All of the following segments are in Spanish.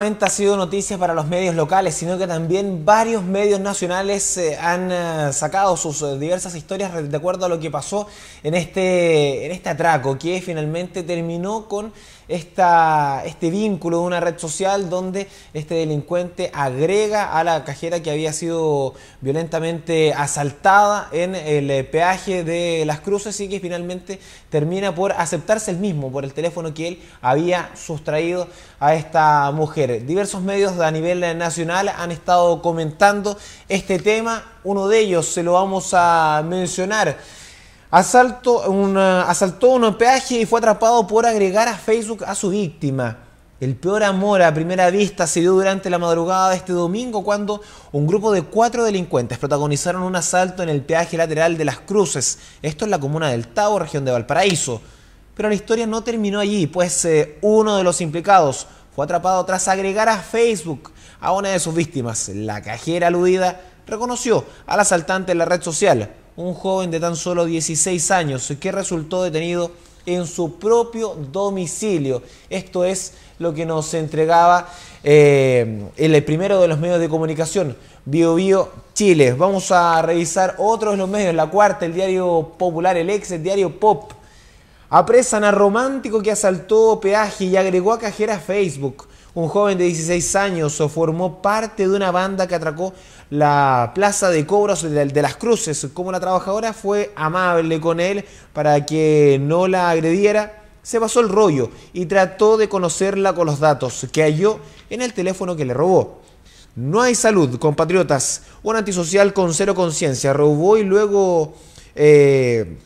ha sido noticia para los medios locales, sino que también varios medios nacionales eh, han eh, sacado sus eh, diversas historias de acuerdo a lo que pasó en este, en este atraco, que finalmente terminó con esta, este vínculo de una red social donde este delincuente agrega a la cajera que había sido violentamente asaltada en el eh, peaje de Las Cruces y que finalmente termina por aceptarse el mismo por el teléfono que él había sustraído a esta mujer. Diversos medios a nivel nacional han estado comentando este tema, uno de ellos se lo vamos a mencionar. Asalto asaltó un peaje y fue atrapado por agregar a Facebook a su víctima. El peor amor a primera vista se dio durante la madrugada de este domingo cuando un grupo de cuatro delincuentes protagonizaron un asalto en el peaje lateral de Las Cruces, esto es la comuna del Tavo, región de Valparaíso. Pero la historia no terminó allí, pues eh, uno de los implicados fue atrapado tras agregar a Facebook a una de sus víctimas. La cajera aludida reconoció al asaltante en la red social, un joven de tan solo 16 años que resultó detenido en su propio domicilio. Esto es lo que nos entregaba eh, el primero de los medios de comunicación, Bio, Bio Chile. Vamos a revisar otros de los medios, la cuarta, el diario popular, el ex, el diario Pop, Apresan a romántico que asaltó peaje y agregó a cajera Facebook. Un joven de 16 años formó parte de una banda que atracó la plaza de cobros de las cruces. Como la trabajadora fue amable con él para que no la agrediera, se pasó el rollo y trató de conocerla con los datos que halló en el teléfono que le robó. No hay salud, compatriotas. Un antisocial con cero conciencia robó y luego... Eh,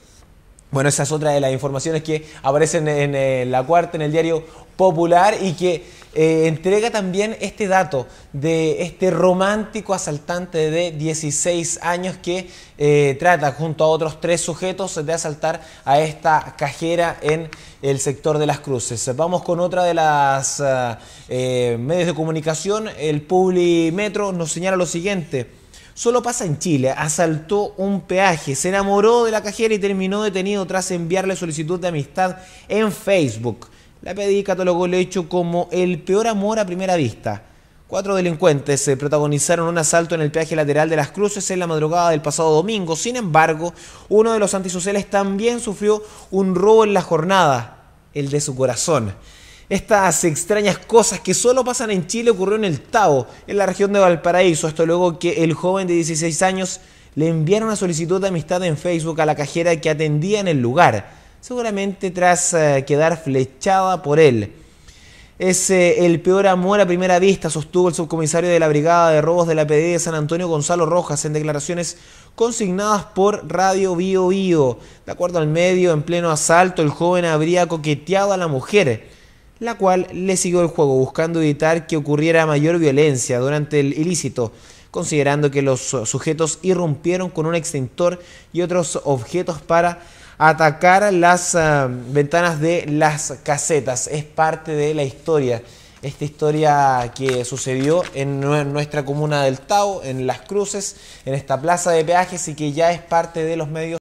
bueno, esa es otra de las informaciones que aparecen en, eh, la cuarta, en el diario Popular y que eh, entrega también este dato de este romántico asaltante de 16 años que eh, trata junto a otros tres sujetos de asaltar a esta cajera en el sector de las cruces. Vamos con otra de las medios de comunicación. El Publimetro nos señala lo siguiente. Solo pasa en Chile. Asaltó un peaje, se enamoró de la cajera y terminó detenido tras enviarle solicitud de amistad en Facebook. La PDI catalogó el hecho como el peor amor a primera vista. Cuatro delincuentes se protagonizaron un asalto en el peaje lateral de Las Cruces en la madrugada del pasado domingo. Sin embargo, uno de los antisociales también sufrió un robo en la jornada, el de su corazón. Estas extrañas cosas que solo pasan en Chile ocurrieron en el Tao, en la región de Valparaíso, hasta luego que el joven de 16 años le enviara una solicitud de amistad en Facebook a la cajera que atendía en el lugar, seguramente tras eh, quedar flechada por él. Es eh, el peor amor a primera vista, sostuvo el subcomisario de la Brigada de Robos de la PD de San Antonio Gonzalo Rojas en declaraciones consignadas por Radio Bio Bio. De acuerdo al medio, en pleno asalto, el joven habría coqueteado a la mujer la cual le siguió el juego buscando evitar que ocurriera mayor violencia durante el ilícito, considerando que los sujetos irrumpieron con un extintor y otros objetos para atacar las eh, ventanas de las casetas. Es parte de la historia esta historia que sucedió en nuestra comuna del Tau, en Las Cruces, en esta plaza de peajes y que ya es parte de los medios.